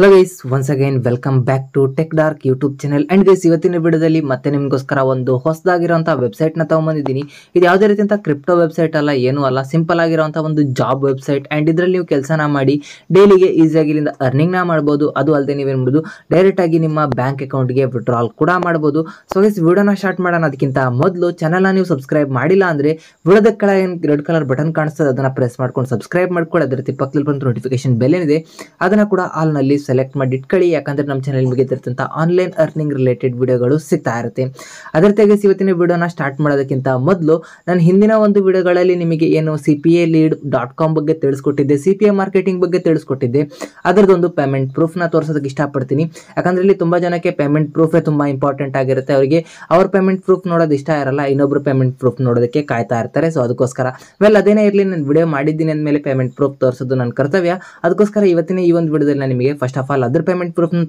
hello guys once again welcome back to tech dark YouTube channel and guys ಇವತ್ತಿನ ವಿಡಿಯೋದಲ್ಲಿ ಮತ್ತೆ ನಿಮಗೋಸ್ಕರ ಒಂದು ನ ವೆಬ್ಸೈಟ್ನ ತಗೊಂಬಂದಿದ್ದೀನಿ ಇದು ಯಾವುದೇ ರೀತಿಯಂತ ಕ್ರಿಪ್ಟೋ ವೆಬ್ಸೈಟ್ ಅಲ್ಲ ಏನೂ ಅಲ್ಲ ಸಿಂಪಲ್ ಆಗಿರುವಂತಹ ಒಂದು ಜಾಬ್ ವೆಬ್ಸೈಟ್ ಅಂಡ್ ಇದರಲ್ಲಿ ನೀವು ಕೆಲಸನ ಮಾಡಿ ಡೈಲಿಗೆ ಈಸಿಯಾಗಿ ಇಲ್ಲಿಂದ ಅರ್ನಿಂಗ್ನ ಮಾಡ್ಬೋದು ಅದು ಅಲ್ಲದೆ ನೀವೇನು ಡೈರೆಕ್ಟ್ ಆಗಿ ನಿಮ್ಮ ಬ್ಯಾಂಕ್ ಅಕೌಂಟ್ಗೆ ವಿಡ್ರಾಲ್ ಕೂಡ ಮಾಡ್ಬೋದು ಸೊ ಗೈಸ್ ವಿಡಿಯೋನ ಸ್ಟಾರ್ಟ್ ಮಾಡೋಣ ಅದಕ್ಕಿಂತ ಮೊದಲು ಚಾನಲ್ನ ನೀವು ಸಬ್ಸ್ಕ್ರೈಬ್ ಮಾಡಿಲ್ಲ ಅಂದರೆ ವಿಡದ ಕಡೆ ಏನು ರೆಡ್ ಕಲರ್ ಬಟನ್ ಕಾಣಿಸ್ತದೆ ಅದನ್ನು ಪ್ರೆಸ್ ಮಾಡ್ಕೊಂಡು ಸಬ್ಸ್ಕ್ರೈಬ್ ಮಾಡ್ಕೊಳ್ಳಿ ಅದರ ರೀತಿ ಪಕ್ಕದಲ್ಲಿ ಬಂದು ನೋಟಿಫಿಕೇಶನ್ ಬೆಲ್ ಇದೆ ಅದನ್ನು ಕೂಡ ಆಲ್ನಲ್ಲಿ ಸೆಲೆಕ್ಟ್ ಮಾಡಿ ಇಟ್ಕೊಳ್ಳಿ ಯಾಕಂದರೆ ನಮ್ಮ ಚಾನಲ್ ಮುಗಿದಿರ್ತಂತ ಆನ್ಲೈನ್ ಅರ್ನಿಂಗ್ ರಿಲೇಟೆಡ್ ವಿಡಿಯೋಗಳು ಸಿಗ್ತಾ ಇರುತ್ತೆ ಅದರ ತೆಗೆಸಿ ಇವತ್ತಿನ ವಿಡಿಯೋನ ಸ್ಟಾರ್ಟ್ ಮಾಡೋದಕ್ಕಿಂತ ಮೊದಲು ನಾನು ಹಿಂದಿನ ಒಂದು ವಿಡಿಯೋಗಳಲ್ಲಿ ನಿಮಗೆ ಏನು C P A lead dot com ಬಗ್ಗೆ ತಿಳಿಸ್ಕೊಟ್ಟಿದ್ದೆ ಸಿ ಪಿ ಎ ಮಾರ್ಕೆಟಿಂಗ್ ಬಗ್ಗೆ ತಿಳಿಸ್ಕೊಟ್ಟಿದ್ದೆ ಅದರದೊಂದು ಪೇಮೆಂಟ್ ಪ್ರೂಫ್ನ ತೋರಿಸೋದಕ್ಕೆ ಇಷ್ಟಪಡ್ತೀನಿ ಯಾಕಂದ್ರೆ ಇಲ್ಲಿ ತುಂಬ ಜನಕ್ಕೆ ಪೇಮೆಂಟ್ ಪ್ರೂಫೇ ತುಂಬಾ ಇಂಪಾರ್ಟೆಂಟ್ ಆಗಿರುತ್ತೆ ಅವರಿಗೆ ಅವ್ರ ಪೇಮೆಂಟ್ ಪ್ರೂಫ್ ನೋಡೋದು ಇಷ್ಟ ಇರಲ್ಲ ಇನ್ನೊಬ್ರು ಪೇಮೆಂಟ್ ಪ್ರೂಫ್ ನೋಡೋದಕ್ಕೆ ಕಾಯ್ತಾ ಇರ್ತಾರೆ ಸೊ ಅದಕ್ಕೋಸ್ಕರ ವೆಲ್ ಅದೇನೇ ಇರಲಿ ನಾನು ವಿಡಿಯೋ ಮಾಡಿದ್ದೀನಿ ಅಂದಮೇಲೆ ಪೇಮೆಂಟ್ ಪ್ರೂಫ್ ತೋರಿಸೋದು ನನ್ನ ಕರ್ತವ್ಯ ಅದಕ್ಕೋಸ್ಕರ ಇವತ್ತಿನ ಈ ಒಂದು ವಿಡಿಯೋದಲ್ಲಿ ನಾನು ನಿಮಗೆ ಫಸ್ಟ್ ಸಫಲ ಅದ್ರ ಪೇಮೆಂಟ್ ಪ್ರೂಫ್ನ